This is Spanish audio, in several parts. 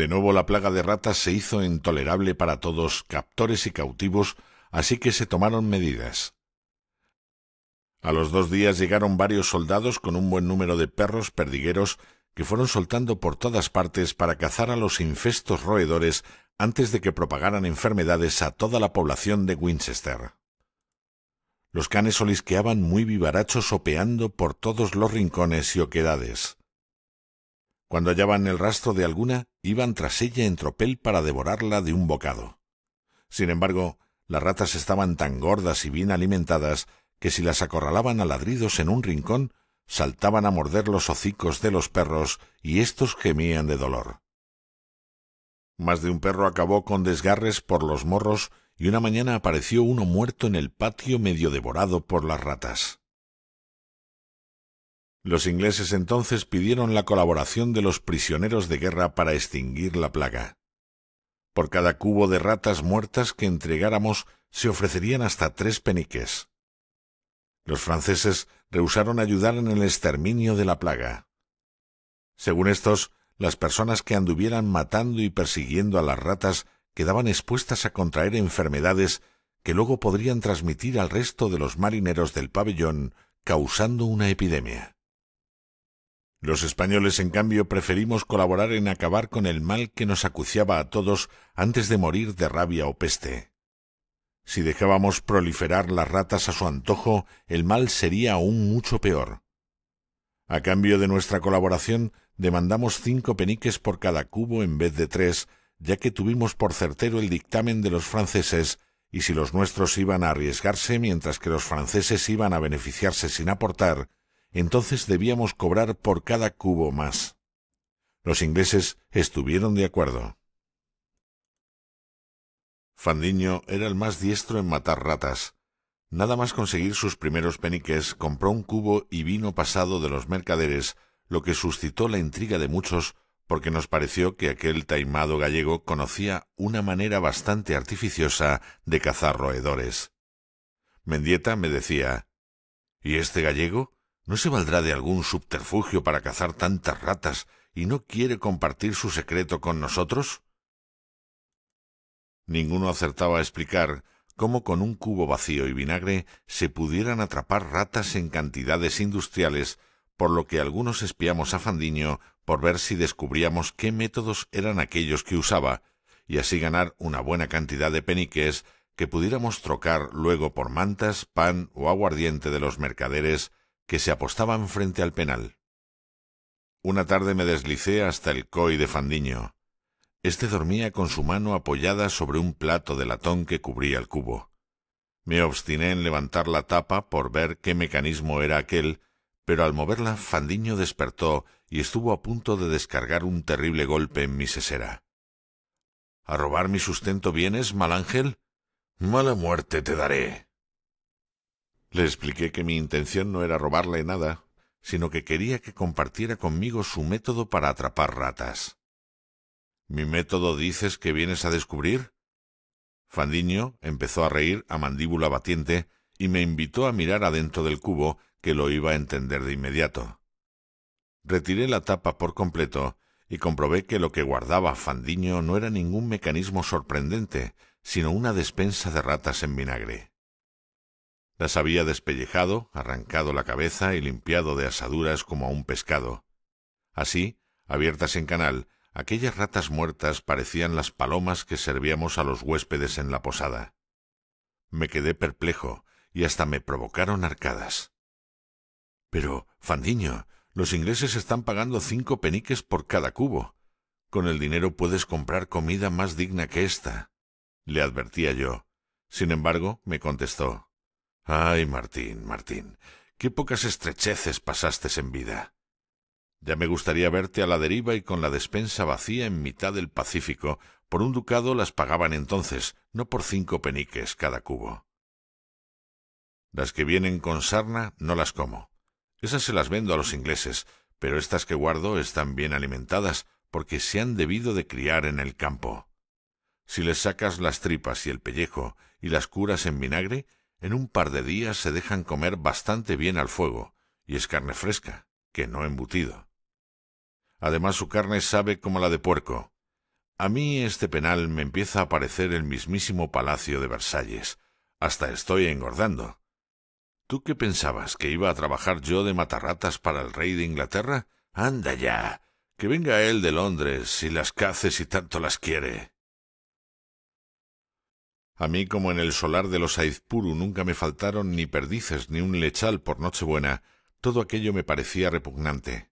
De nuevo la plaga de ratas se hizo intolerable para todos, captores y cautivos, así que se tomaron medidas. A los dos días llegaron varios soldados con un buen número de perros perdigueros que fueron soltando por todas partes para cazar a los infestos roedores antes de que propagaran enfermedades a toda la población de Winchester. Los canes solisqueaban muy vivarachos opeando por todos los rincones y oquedades. Cuando hallaban el rastro de alguna, iban tras ella en tropel para devorarla de un bocado. Sin embargo, las ratas estaban tan gordas y bien alimentadas que si las acorralaban a ladridos en un rincón, saltaban a morder los hocicos de los perros y éstos gemían de dolor. Más de un perro acabó con desgarres por los morros y una mañana apareció uno muerto en el patio medio devorado por las ratas. Los ingleses entonces pidieron la colaboración de los prisioneros de guerra para extinguir la plaga. Por cada cubo de ratas muertas que entregáramos se ofrecerían hasta tres peniques. Los franceses rehusaron ayudar en el exterminio de la plaga. Según estos, las personas que anduvieran matando y persiguiendo a las ratas quedaban expuestas a contraer enfermedades que luego podrían transmitir al resto de los marineros del pabellón, causando una epidemia. Los españoles, en cambio, preferimos colaborar en acabar con el mal que nos acuciaba a todos antes de morir de rabia o peste. Si dejábamos proliferar las ratas a su antojo, el mal sería aún mucho peor. A cambio de nuestra colaboración, demandamos cinco peniques por cada cubo en vez de tres, ya que tuvimos por certero el dictamen de los franceses, y si los nuestros iban a arriesgarse mientras que los franceses iban a beneficiarse sin aportar, entonces debíamos cobrar por cada cubo más. Los ingleses estuvieron de acuerdo. Fandiño era el más diestro en matar ratas. Nada más conseguir sus primeros peniques, compró un cubo y vino pasado de los mercaderes, lo que suscitó la intriga de muchos, porque nos pareció que aquel taimado gallego conocía una manera bastante artificiosa de cazar roedores. Mendieta me decía ¿Y este gallego? ¿No se valdrá de algún subterfugio para cazar tantas ratas y no quiere compartir su secreto con nosotros? Ninguno acertaba a explicar cómo con un cubo vacío y vinagre se pudieran atrapar ratas en cantidades industriales, por lo que algunos espiamos a Fandiño por ver si descubríamos qué métodos eran aquellos que usaba, y así ganar una buena cantidad de peniques que pudiéramos trocar luego por mantas, pan o aguardiente de los mercaderes que se apostaban frente al penal. Una tarde me deslicé hasta el coi de Fandiño. Este dormía con su mano apoyada sobre un plato de latón que cubría el cubo. Me obstiné en levantar la tapa por ver qué mecanismo era aquel, pero al moverla Fandiño despertó y estuvo a punto de descargar un terrible golpe en mi sesera. ¿A robar mi sustento vienes, mal ángel? Mala muerte te daré, le expliqué que mi intención no era robarle nada, sino que quería que compartiera conmigo su método para atrapar ratas. ¿Mi método dices que vienes a descubrir? Fandiño empezó a reír a mandíbula batiente y me invitó a mirar adentro del cubo, que lo iba a entender de inmediato. Retiré la tapa por completo y comprobé que lo que guardaba Fandiño no era ningún mecanismo sorprendente, sino una despensa de ratas en vinagre. Las había despellejado, arrancado la cabeza y limpiado de asaduras como a un pescado. Así, abiertas en canal, aquellas ratas muertas parecían las palomas que servíamos a los huéspedes en la posada. Me quedé perplejo y hasta me provocaron arcadas. Pero, Fandiño, los ingleses están pagando cinco peniques por cada cubo. Con el dinero puedes comprar comida más digna que esta, le advertía yo. Sin embargo, me contestó, Ay, Martín, Martín, qué pocas estrecheces pasaste en vida. Ya me gustaría verte a la deriva y con la despensa vacía en mitad del Pacífico. Por un ducado las pagaban entonces, no por cinco peniques cada cubo. Las que vienen con sarna no las como. Esas se las vendo a los ingleses, pero estas que guardo están bien alimentadas porque se han debido de criar en el campo. Si les sacas las tripas y el pellejo y las curas en vinagre, en un par de días se dejan comer bastante bien al fuego, y es carne fresca, que no embutido. Además su carne sabe como la de puerco. A mí este penal me empieza a parecer el mismísimo palacio de Versalles. Hasta estoy engordando. ¿Tú qué pensabas que iba a trabajar yo de matarratas para el rey de Inglaterra? Anda ya. Que venga él de Londres, si las caces y tanto las quiere. A mí, como en el solar de los Aizpuru, nunca me faltaron ni perdices ni un lechal por Nochebuena. Todo aquello me parecía repugnante.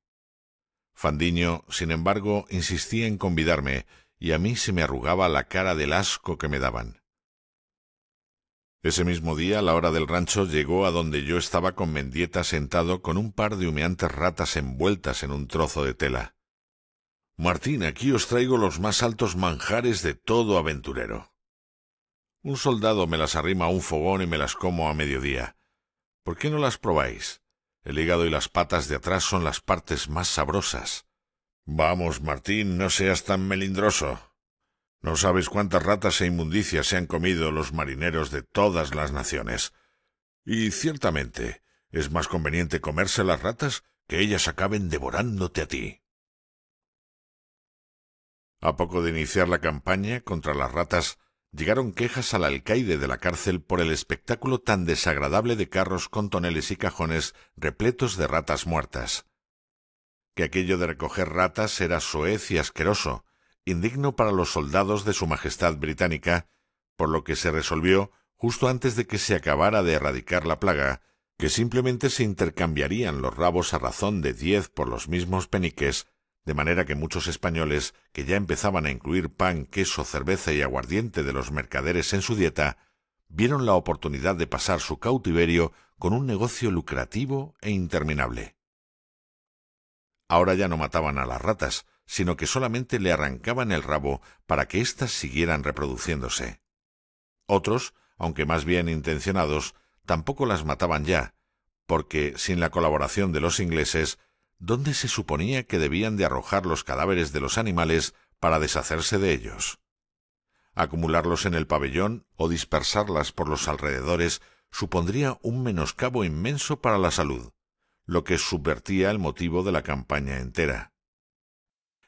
Fandiño, sin embargo, insistía en convidarme, y a mí se me arrugaba la cara del asco que me daban. Ese mismo día, a la hora del rancho, llegó a donde yo estaba con Mendieta sentado con un par de humeantes ratas envueltas en un trozo de tela. Martín, aquí os traigo los más altos manjares de todo aventurero. Un soldado me las arrima a un fogón y me las como a mediodía. ¿Por qué no las probáis? El hígado y las patas de atrás son las partes más sabrosas. Vamos, Martín, no seas tan melindroso. No sabes cuántas ratas e inmundicias se han comido los marineros de todas las naciones. Y ciertamente es más conveniente comerse las ratas que ellas acaben devorándote a ti. A poco de iniciar la campaña contra las ratas, llegaron quejas al alcaide de la cárcel por el espectáculo tan desagradable de carros con toneles y cajones repletos de ratas muertas. Que aquello de recoger ratas era soez y asqueroso, indigno para los soldados de Su Majestad Británica, por lo que se resolvió, justo antes de que se acabara de erradicar la plaga, que simplemente se intercambiarían los rabos a razón de diez por los mismos peniques de manera que muchos españoles, que ya empezaban a incluir pan, queso, cerveza y aguardiente de los mercaderes en su dieta, vieron la oportunidad de pasar su cautiverio con un negocio lucrativo e interminable. Ahora ya no mataban a las ratas, sino que solamente le arrancaban el rabo para que éstas siguieran reproduciéndose. Otros, aunque más bien intencionados, tampoco las mataban ya, porque sin la colaboración de los ingleses donde se suponía que debían de arrojar los cadáveres de los animales para deshacerse de ellos. Acumularlos en el pabellón o dispersarlas por los alrededores supondría un menoscabo inmenso para la salud, lo que subvertía el motivo de la campaña entera.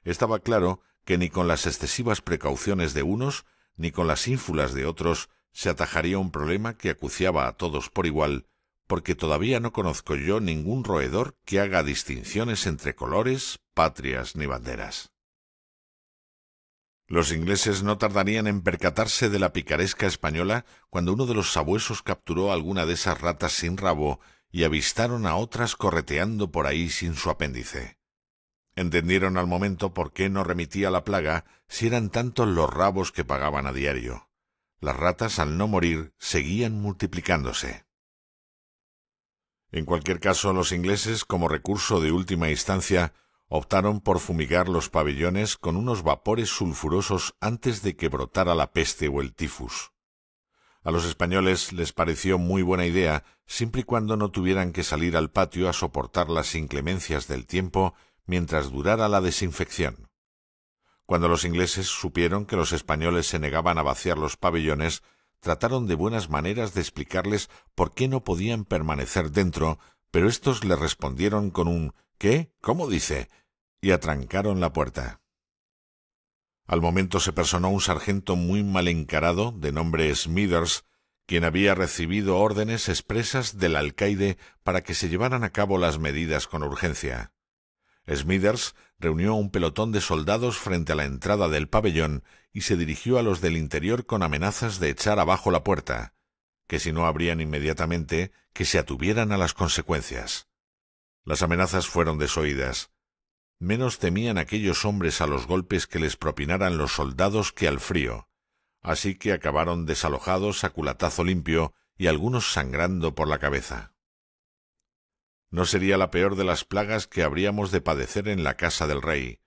Estaba claro que ni con las excesivas precauciones de unos, ni con las ínfulas de otros, se atajaría un problema que acuciaba a todos por igual porque todavía no conozco yo ningún roedor que haga distinciones entre colores, patrias ni banderas. Los ingleses no tardarían en percatarse de la picaresca española cuando uno de los sabuesos capturó alguna de esas ratas sin rabo y avistaron a otras correteando por ahí sin su apéndice. Entendieron al momento por qué no remitía la plaga si eran tantos los rabos que pagaban a diario. Las ratas, al no morir, seguían multiplicándose. En cualquier caso, los ingleses, como recurso de última instancia, optaron por fumigar los pabellones con unos vapores sulfurosos antes de que brotara la peste o el tifus. A los españoles les pareció muy buena idea, siempre y cuando no tuvieran que salir al patio a soportar las inclemencias del tiempo mientras durara la desinfección. Cuando los ingleses supieron que los españoles se negaban a vaciar los pabellones, trataron de buenas maneras de explicarles por qué no podían permanecer dentro, pero éstos le respondieron con un ¿Qué? ¿Cómo dice? y atrancaron la puerta. Al momento se personó un sargento muy mal encarado, de nombre Smithers, quien había recibido órdenes expresas del alcaide para que se llevaran a cabo las medidas con urgencia. Smithers reunió un pelotón de soldados frente a la entrada del pabellón y se dirigió a los del interior con amenazas de echar abajo la puerta, que si no abrían inmediatamente, que se atuvieran a las consecuencias. Las amenazas fueron desoídas. Menos temían aquellos hombres a los golpes que les propinaran los soldados que al frío, así que acabaron desalojados a culatazo limpio y algunos sangrando por la cabeza. No sería la peor de las plagas que habríamos de padecer en la casa del rey.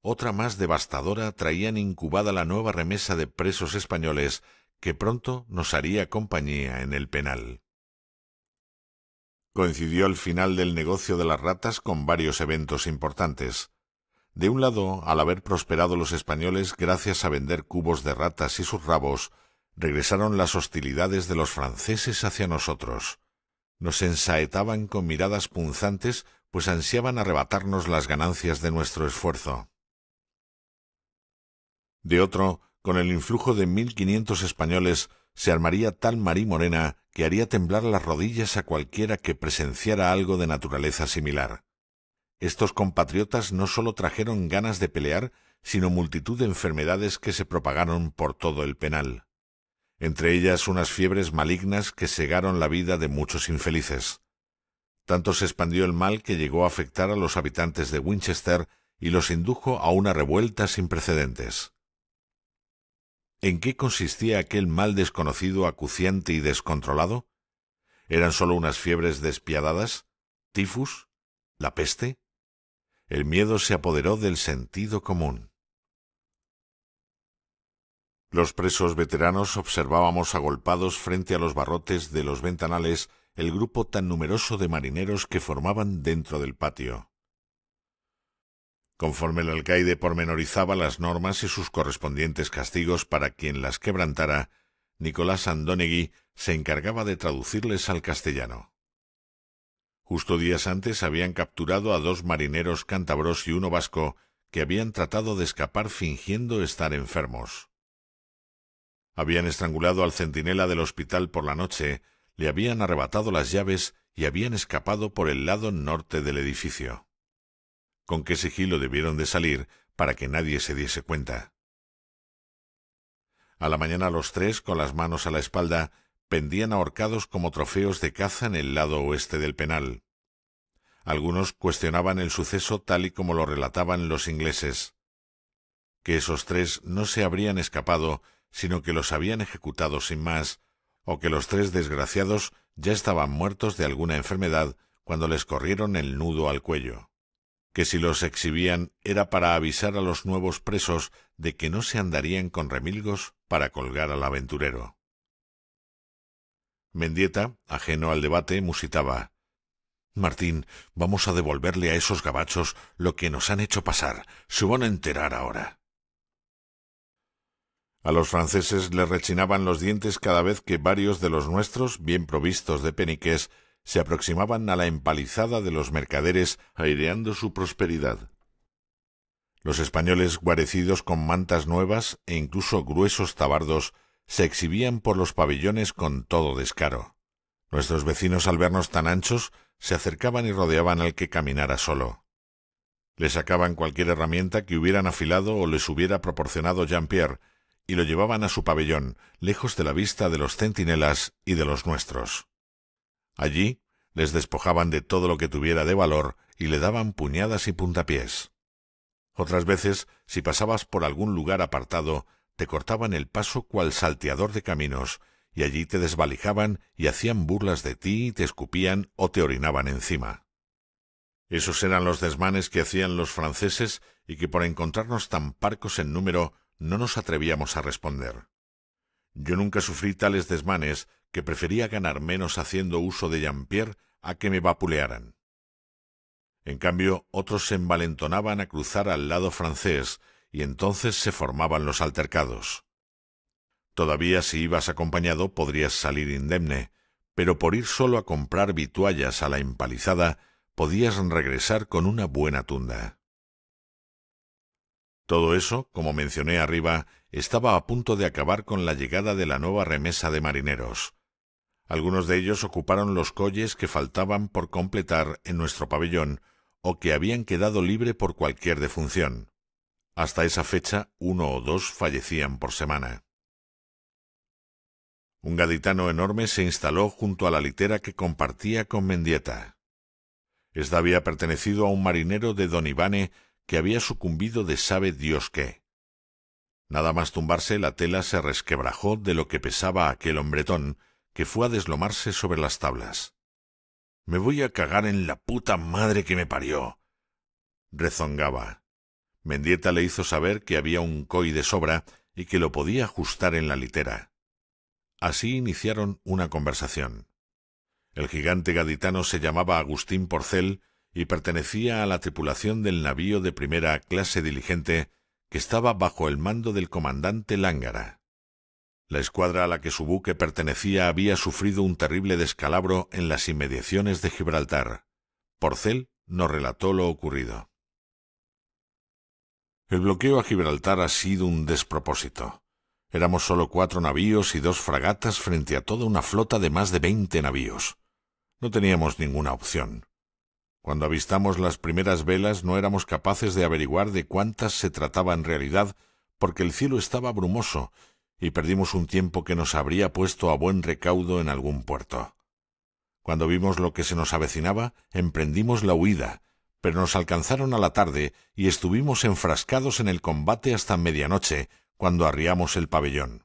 Otra más devastadora traían incubada la nueva remesa de presos españoles que pronto nos haría compañía en el penal. Coincidió el final del negocio de las ratas con varios eventos importantes. De un lado, al haber prosperado los españoles gracias a vender cubos de ratas y sus rabos, regresaron las hostilidades de los franceses hacia nosotros. Nos ensaetaban con miradas punzantes, pues ansiaban arrebatarnos las ganancias de nuestro esfuerzo. De otro, con el influjo de mil quinientos españoles, se armaría tal morena que haría temblar las rodillas a cualquiera que presenciara algo de naturaleza similar. Estos compatriotas no sólo trajeron ganas de pelear, sino multitud de enfermedades que se propagaron por todo el penal entre ellas unas fiebres malignas que cegaron la vida de muchos infelices. Tanto se expandió el mal que llegó a afectar a los habitantes de Winchester y los indujo a una revuelta sin precedentes. ¿En qué consistía aquel mal desconocido, acuciante y descontrolado? ¿Eran sólo unas fiebres despiadadas? ¿Tifus? ¿La peste? El miedo se apoderó del sentido común. Los presos veteranos observábamos agolpados frente a los barrotes de los ventanales el grupo tan numeroso de marineros que formaban dentro del patio. Conforme el alcaide pormenorizaba las normas y sus correspondientes castigos para quien las quebrantara, Nicolás Andonegui se encargaba de traducirles al castellano. Justo días antes habían capturado a dos marineros cántabros y uno vasco que habían tratado de escapar fingiendo estar enfermos. Habían estrangulado al centinela del hospital por la noche, le habían arrebatado las llaves y habían escapado por el lado norte del edificio. Con qué sigilo debieron de salir para que nadie se diese cuenta. A la mañana los tres, con las manos a la espalda, pendían ahorcados como trofeos de caza en el lado oeste del penal. Algunos cuestionaban el suceso tal y como lo relataban los ingleses. Que esos tres no se habrían escapado sino que los habían ejecutado sin más, o que los tres desgraciados ya estaban muertos de alguna enfermedad cuando les corrieron el nudo al cuello, que si los exhibían era para avisar a los nuevos presos de que no se andarían con remilgos para colgar al aventurero. Mendieta, ajeno al debate, musitaba Martín, vamos a devolverle a esos gabachos lo que nos han hecho pasar. Se van a enterar ahora. A los franceses les rechinaban los dientes cada vez que varios de los nuestros, bien provistos de peniques, se aproximaban a la empalizada de los mercaderes aireando su prosperidad. Los españoles, guarecidos con mantas nuevas e incluso gruesos tabardos, se exhibían por los pabellones con todo descaro. Nuestros vecinos, al vernos tan anchos, se acercaban y rodeaban al que caminara solo. Le sacaban cualquier herramienta que hubieran afilado o les hubiera proporcionado Jean-Pierre, y lo llevaban a su pabellón, lejos de la vista de los centinelas y de los nuestros. Allí les despojaban de todo lo que tuviera de valor y le daban puñadas y puntapiés. Otras veces, si pasabas por algún lugar apartado, te cortaban el paso cual salteador de caminos, y allí te desvalijaban y hacían burlas de ti y te escupían o te orinaban encima. Esos eran los desmanes que hacían los franceses y que por encontrarnos tan parcos en número no nos atrevíamos a responder. Yo nunca sufrí tales desmanes que prefería ganar menos haciendo uso de Jean-Pierre a que me vapulearan. En cambio, otros se envalentonaban a cruzar al lado francés y entonces se formaban los altercados. Todavía si ibas acompañado podrías salir indemne, pero por ir solo a comprar vituallas a la empalizada podías regresar con una buena tunda. Todo eso, como mencioné arriba, estaba a punto de acabar con la llegada de la nueva remesa de marineros. Algunos de ellos ocuparon los colles que faltaban por completar en nuestro pabellón o que habían quedado libre por cualquier defunción. Hasta esa fecha, uno o dos fallecían por semana. Un gaditano enorme se instaló junto a la litera que compartía con Mendieta. Esta había pertenecido a un marinero de Don Ivane que había sucumbido de sabe Dios qué. Nada más tumbarse, la tela se resquebrajó de lo que pesaba aquel hombretón, que fue a deslomarse sobre las tablas. Me voy a cagar en la puta madre que me parió. rezongaba. Mendieta le hizo saber que había un coi de sobra y que lo podía ajustar en la litera. Así iniciaron una conversación. El gigante gaditano se llamaba Agustín Porcel y pertenecía a la tripulación del navío de primera clase diligente que estaba bajo el mando del comandante Lángara. La escuadra a la que su buque pertenecía había sufrido un terrible descalabro en las inmediaciones de Gibraltar. Porcel nos relató lo ocurrido. El bloqueo a Gibraltar ha sido un despropósito. Éramos solo cuatro navíos y dos fragatas frente a toda una flota de más de veinte navíos. No teníamos ninguna opción. Cuando avistamos las primeras velas no éramos capaces de averiguar de cuántas se trataba en realidad, porque el cielo estaba brumoso y perdimos un tiempo que nos habría puesto a buen recaudo en algún puerto. Cuando vimos lo que se nos avecinaba, emprendimos la huida, pero nos alcanzaron a la tarde y estuvimos enfrascados en el combate hasta medianoche, cuando arriamos el pabellón.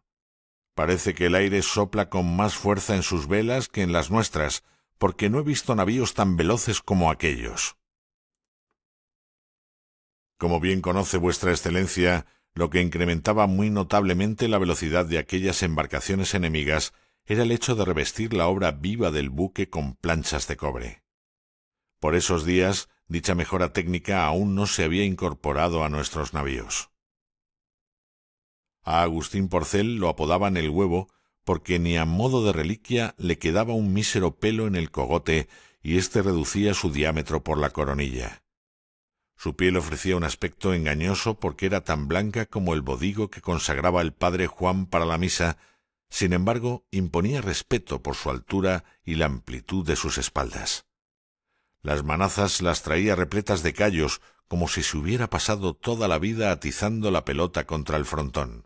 Parece que el aire sopla con más fuerza en sus velas que en las nuestras, porque no he visto navíos tan veloces como aquellos. Como bien conoce vuestra excelencia, lo que incrementaba muy notablemente la velocidad de aquellas embarcaciones enemigas era el hecho de revestir la obra viva del buque con planchas de cobre. Por esos días, dicha mejora técnica aún no se había incorporado a nuestros navíos. A Agustín Porcel lo apodaban el huevo porque ni a modo de reliquia le quedaba un mísero pelo en el cogote y éste reducía su diámetro por la coronilla. Su piel ofrecía un aspecto engañoso porque era tan blanca como el bodigo que consagraba el padre Juan para la misa, sin embargo imponía respeto por su altura y la amplitud de sus espaldas. Las manazas las traía repletas de callos, como si se hubiera pasado toda la vida atizando la pelota contra el frontón.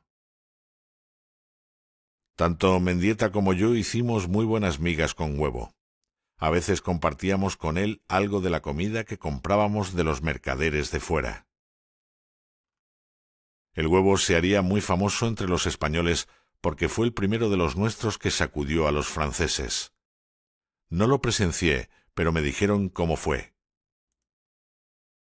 Tanto Mendieta como yo hicimos muy buenas migas con huevo. A veces compartíamos con él algo de la comida que comprábamos de los mercaderes de fuera. El huevo se haría muy famoso entre los españoles porque fue el primero de los nuestros que sacudió a los franceses. No lo presencié, pero me dijeron cómo fue.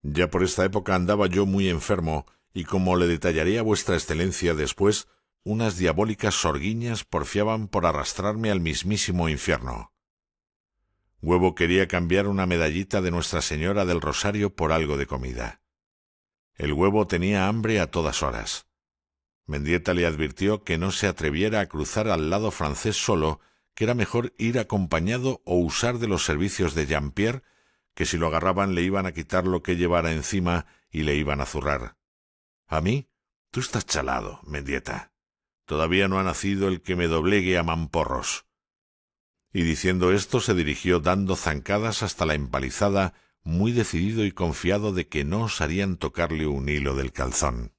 Ya por esta época andaba yo muy enfermo, y como le detallaré a vuestra excelencia después, unas diabólicas sorguiñas porfiaban por arrastrarme al mismísimo infierno. Huevo quería cambiar una medallita de Nuestra Señora del Rosario por algo de comida. El huevo tenía hambre a todas horas. Mendieta le advirtió que no se atreviera a cruzar al lado francés solo, que era mejor ir acompañado o usar de los servicios de Jean-Pierre, que si lo agarraban le iban a quitar lo que llevara encima y le iban a zurrar. A mí, tú estás chalado, Mendieta. Todavía no ha nacido el que me doblegue a mamporros. Y diciendo esto se dirigió dando zancadas hasta la empalizada, muy decidido y confiado de que no osarían tocarle un hilo del calzón.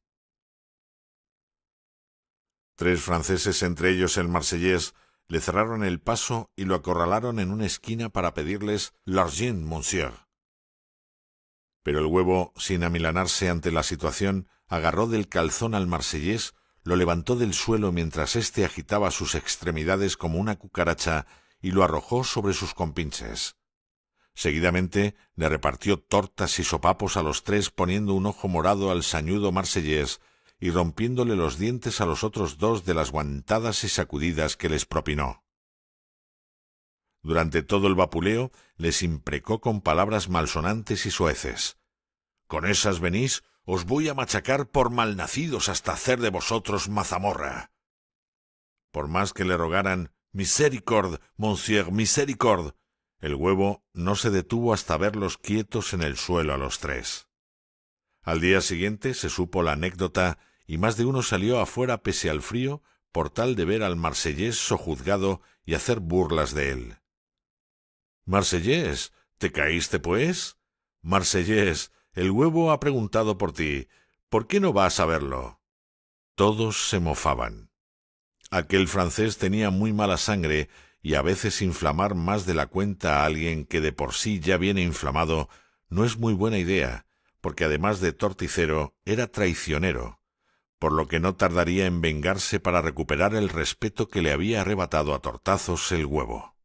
Tres franceses, entre ellos el marsellés, le cerraron el paso y lo acorralaron en una esquina para pedirles l'argent, monsieur. Pero el huevo, sin amilanarse ante la situación, agarró del calzón al marsellés lo levantó del suelo mientras éste agitaba sus extremidades como una cucaracha y lo arrojó sobre sus compinches. Seguidamente le repartió tortas y sopapos a los tres poniendo un ojo morado al sañudo marsellés y rompiéndole los dientes a los otros dos de las guantadas y sacudidas que les propinó. Durante todo el vapuleo les imprecó con palabras malsonantes y sueces. Con esas venís, os voy a machacar por malnacidos hasta hacer de vosotros mazamorra. Por más que le rogaran Misericord, monsieur, misericord, el huevo no se detuvo hasta verlos quietos en el suelo a los tres. Al día siguiente se supo la anécdota y más de uno salió afuera pese al frío por tal de ver al marsellés sojuzgado y hacer burlas de él. Marsellés, ¿te caíste pues? Marsellés, el huevo ha preguntado por ti. ¿Por qué no vas a verlo? Todos se mofaban. Aquel francés tenía muy mala sangre y a veces inflamar más de la cuenta a alguien que de por sí ya viene inflamado no es muy buena idea, porque además de torticero era traicionero, por lo que no tardaría en vengarse para recuperar el respeto que le había arrebatado a tortazos el huevo.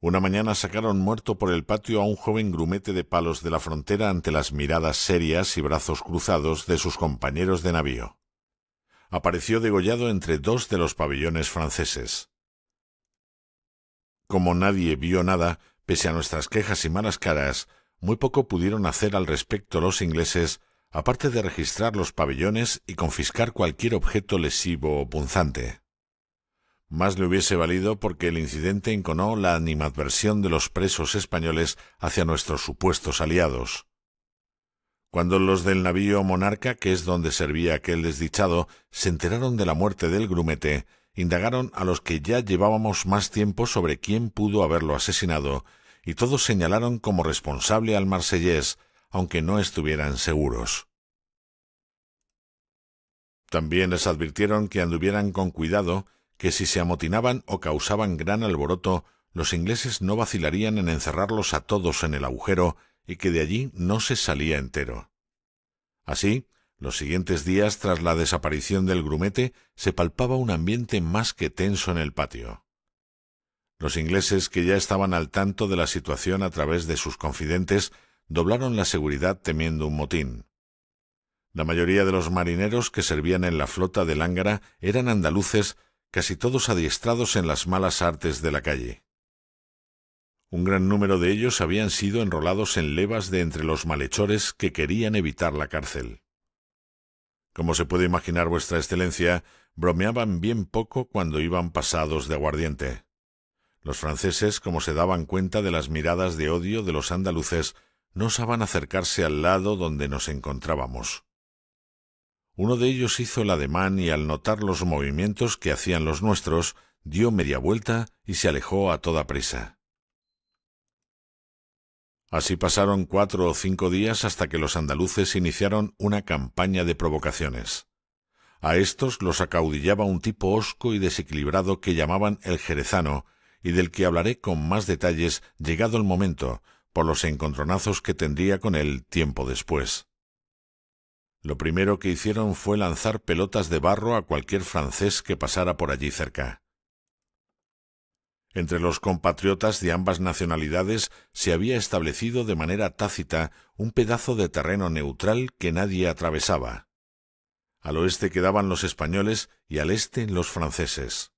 Una mañana sacaron muerto por el patio a un joven grumete de palos de la frontera ante las miradas serias y brazos cruzados de sus compañeros de navío. Apareció degollado entre dos de los pabellones franceses. Como nadie vio nada, pese a nuestras quejas y malas caras, muy poco pudieron hacer al respecto los ingleses, aparte de registrar los pabellones y confiscar cualquier objeto lesivo o punzante. Más le hubiese valido porque el incidente inconó la animadversión de los presos españoles hacia nuestros supuestos aliados. Cuando los del navío Monarca, que es donde servía aquel desdichado, se enteraron de la muerte del grumete, indagaron a los que ya llevábamos más tiempo sobre quién pudo haberlo asesinado, y todos señalaron como responsable al marsellés, aunque no estuvieran seguros. También les advirtieron que anduvieran con cuidado que si se amotinaban o causaban gran alboroto, los ingleses no vacilarían en encerrarlos a todos en el agujero y que de allí no se salía entero. Así, los siguientes días tras la desaparición del grumete se palpaba un ambiente más que tenso en el patio. Los ingleses, que ya estaban al tanto de la situación a través de sus confidentes, doblaron la seguridad temiendo un motín. La mayoría de los marineros que servían en la flota de Lángara eran andaluces casi todos adiestrados en las malas artes de la calle. Un gran número de ellos habían sido enrolados en levas de entre los malhechores que querían evitar la cárcel. Como se puede imaginar vuestra excelencia, bromeaban bien poco cuando iban pasados de aguardiente. Los franceses, como se daban cuenta de las miradas de odio de los andaluces, no osaban acercarse al lado donde nos encontrábamos. Uno de ellos hizo el ademán y al notar los movimientos que hacían los nuestros, dio media vuelta y se alejó a toda prisa. Así pasaron cuatro o cinco días hasta que los andaluces iniciaron una campaña de provocaciones. A estos los acaudillaba un tipo hosco y desequilibrado que llamaban el jerezano, y del que hablaré con más detalles llegado el momento, por los encontronazos que tendría con él tiempo después. Lo primero que hicieron fue lanzar pelotas de barro a cualquier francés que pasara por allí cerca. Entre los compatriotas de ambas nacionalidades se había establecido de manera tácita un pedazo de terreno neutral que nadie atravesaba. Al oeste quedaban los españoles y al este los franceses.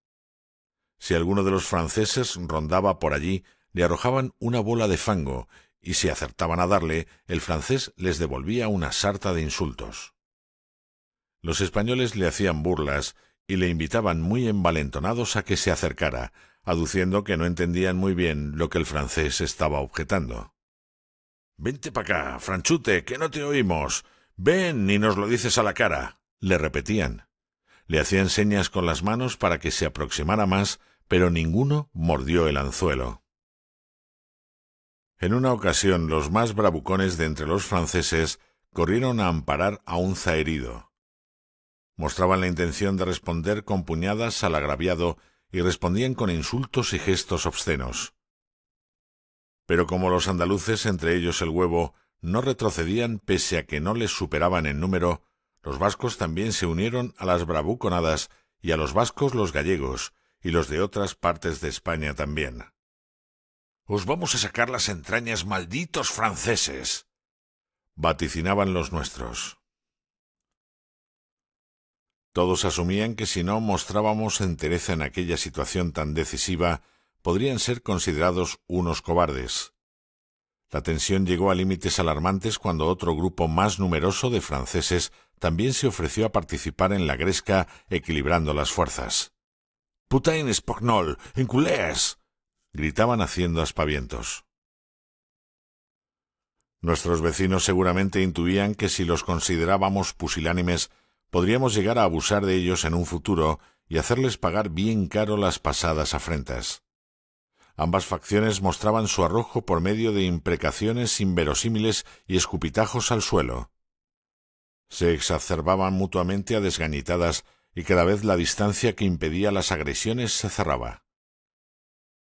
Si alguno de los franceses rondaba por allí, le arrojaban una bola de fango y si acertaban a darle, el francés les devolvía una sarta de insultos. Los españoles le hacían burlas y le invitaban muy envalentonados a que se acercara, aduciendo que no entendían muy bien lo que el francés estaba objetando. Vente pa' acá, Franchute, que no te oímos. Ven y nos lo dices a la cara, le repetían. Le hacían señas con las manos para que se aproximara más, pero ninguno mordió el anzuelo. En una ocasión, los más bravucones de entre los franceses corrieron a amparar a un zaherido. Mostraban la intención de responder con puñadas al agraviado y respondían con insultos y gestos obscenos. Pero como los andaluces, entre ellos el huevo, no retrocedían pese a que no les superaban en número, los vascos también se unieron a las bravuconadas y a los vascos los gallegos, y los de otras partes de España también. Os vamos a sacar las entrañas, malditos franceses. vaticinaban los nuestros. Todos asumían que si no mostrábamos entereza en aquella situación tan decisiva, podrían ser considerados unos cobardes. La tensión llegó a límites alarmantes cuando otro grupo más numeroso de franceses también se ofreció a participar en la gresca, equilibrando las fuerzas. Putain ¡En gritaban haciendo aspavientos. Nuestros vecinos seguramente intuían que si los considerábamos pusilánimes, podríamos llegar a abusar de ellos en un futuro y hacerles pagar bien caro las pasadas afrentas. Ambas facciones mostraban su arrojo por medio de imprecaciones inverosímiles y escupitajos al suelo. Se exacerbaban mutuamente a desgañitadas y cada vez la distancia que impedía las agresiones se cerraba.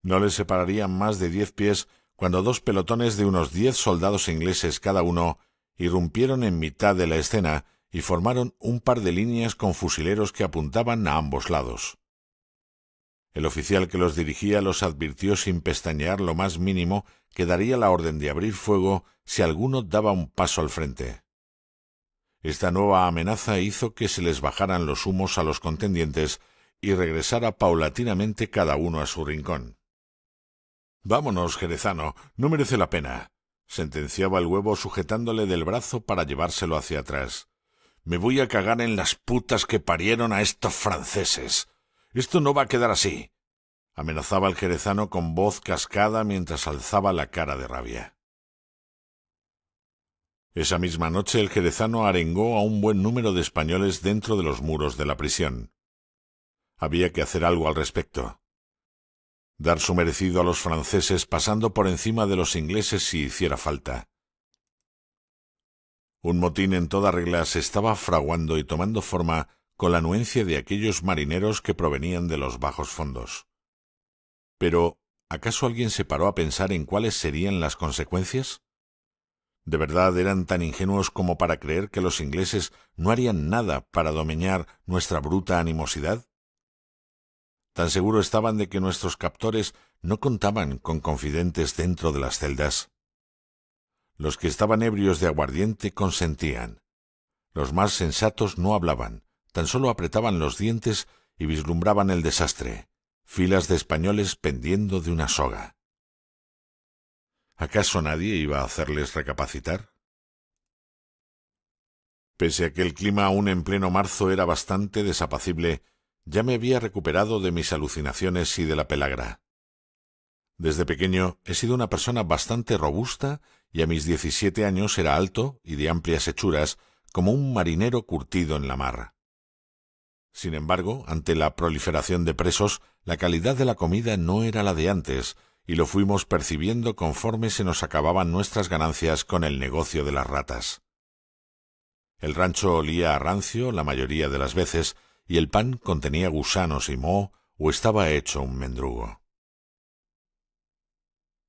No les separarían más de diez pies cuando dos pelotones de unos diez soldados ingleses cada uno irrumpieron en mitad de la escena y formaron un par de líneas con fusileros que apuntaban a ambos lados. El oficial que los dirigía los advirtió sin pestañear lo más mínimo que daría la orden de abrir fuego si alguno daba un paso al frente. Esta nueva amenaza hizo que se les bajaran los humos a los contendientes y regresara paulatinamente cada uno a su rincón. Vámonos, Jerezano, no merece la pena sentenciaba el huevo sujetándole del brazo para llevárselo hacia atrás. Me voy a cagar en las putas que parieron a estos franceses. Esto no va a quedar así. amenazaba el jerezano con voz cascada mientras alzaba la cara de rabia. Esa misma noche el jerezano arengó a un buen número de españoles dentro de los muros de la prisión. Había que hacer algo al respecto dar su merecido a los franceses pasando por encima de los ingleses si hiciera falta. Un motín en toda regla se estaba fraguando y tomando forma con la anuencia de aquellos marineros que provenían de los bajos fondos. Pero, ¿acaso alguien se paró a pensar en cuáles serían las consecuencias? ¿De verdad eran tan ingenuos como para creer que los ingleses no harían nada para domeñar nuestra bruta animosidad? Tan seguro estaban de que nuestros captores no contaban con confidentes dentro de las celdas. Los que estaban ebrios de aguardiente consentían. Los más sensatos no hablaban, tan solo apretaban los dientes y vislumbraban el desastre, filas de españoles pendiendo de una soga. ¿Acaso nadie iba a hacerles recapacitar? Pese a que el clima aún en pleno marzo era bastante desapacible, ya me había recuperado de mis alucinaciones y de la pelagra. Desde pequeño he sido una persona bastante robusta y a mis diecisiete años era alto y de amplias hechuras, como un marinero curtido en la mar. Sin embargo, ante la proliferación de presos, la calidad de la comida no era la de antes, y lo fuimos percibiendo conforme se nos acababan nuestras ganancias con el negocio de las ratas. El rancho olía a rancio la mayoría de las veces, y el pan contenía gusanos y moho o estaba hecho un mendrugo.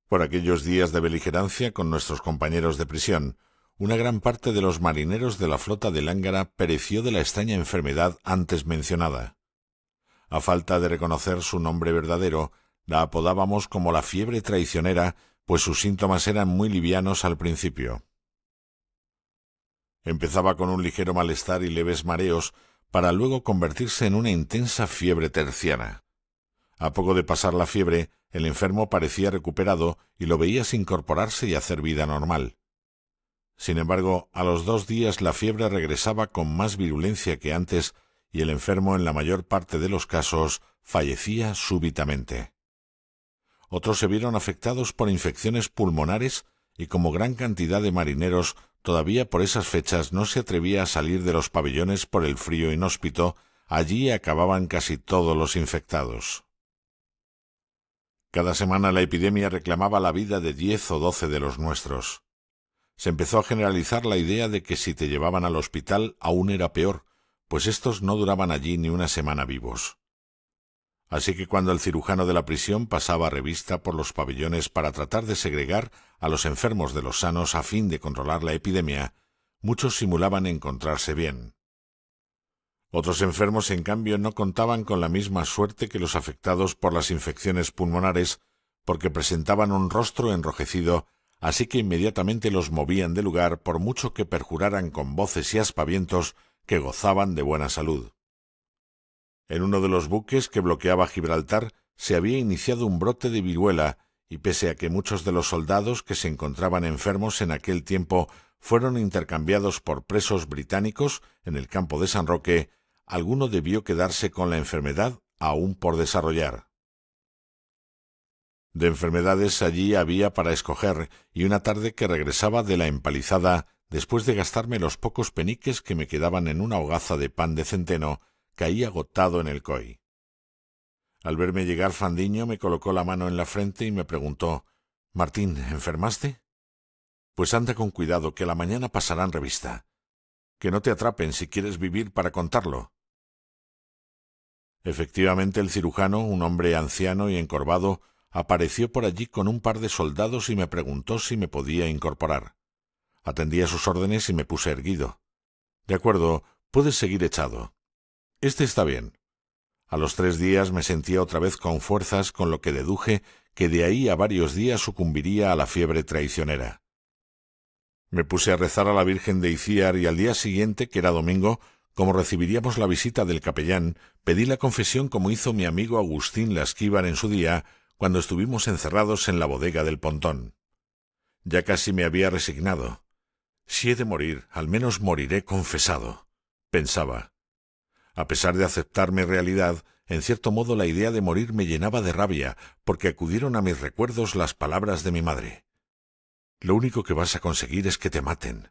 Por aquellos días de beligerancia con nuestros compañeros de prisión, una gran parte de los marineros de la flota de Lángara pereció de la extraña enfermedad antes mencionada. A falta de reconocer su nombre verdadero, la apodábamos como la fiebre traicionera, pues sus síntomas eran muy livianos al principio. Empezaba con un ligero malestar y leves mareos, para luego convertirse en una intensa fiebre terciana. A poco de pasar la fiebre, el enfermo parecía recuperado y lo sin incorporarse y hacer vida normal. Sin embargo, a los dos días la fiebre regresaba con más virulencia que antes y el enfermo en la mayor parte de los casos fallecía súbitamente. Otros se vieron afectados por infecciones pulmonares y como gran cantidad de marineros Todavía por esas fechas no se atrevía a salir de los pabellones por el frío inhóspito, allí acababan casi todos los infectados. Cada semana la epidemia reclamaba la vida de diez o doce de los nuestros. Se empezó a generalizar la idea de que si te llevaban al hospital aún era peor, pues estos no duraban allí ni una semana vivos. Así que cuando el cirujano de la prisión pasaba revista por los pabellones para tratar de segregar a los enfermos de los sanos a fin de controlar la epidemia, muchos simulaban encontrarse bien. Otros enfermos, en cambio, no contaban con la misma suerte que los afectados por las infecciones pulmonares, porque presentaban un rostro enrojecido, así que inmediatamente los movían de lugar por mucho que perjuraran con voces y aspavientos que gozaban de buena salud. En uno de los buques que bloqueaba Gibraltar se había iniciado un brote de viruela y pese a que muchos de los soldados que se encontraban enfermos en aquel tiempo fueron intercambiados por presos británicos en el campo de San Roque, alguno debió quedarse con la enfermedad aún por desarrollar. De enfermedades allí había para escoger, y una tarde que regresaba de la empalizada, después de gastarme los pocos peniques que me quedaban en una hogaza de pan de centeno, caí agotado en el coy. Al verme llegar, Fandiño me colocó la mano en la frente y me preguntó Martín, ¿enfermaste? Pues anda con cuidado, que la mañana pasarán revista. Que no te atrapen si quieres vivir para contarlo. Efectivamente, el cirujano, un hombre anciano y encorvado, apareció por allí con un par de soldados y me preguntó si me podía incorporar. Atendí a sus órdenes y me puse erguido. De acuerdo, puedes seguir echado. Este está bien. A los tres días me sentía otra vez con fuerzas, con lo que deduje que de ahí a varios días sucumbiría a la fiebre traicionera. Me puse a rezar a la Virgen de Iciar y al día siguiente, que era domingo, como recibiríamos la visita del capellán, pedí la confesión como hizo mi amigo Agustín Lasquíbar en su día, cuando estuvimos encerrados en la bodega del Pontón. Ya casi me había resignado. Si he de morir, al menos moriré confesado, pensaba. A pesar de aceptar mi realidad, en cierto modo la idea de morir me llenaba de rabia, porque acudieron a mis recuerdos las palabras de mi madre. Lo único que vas a conseguir es que te maten.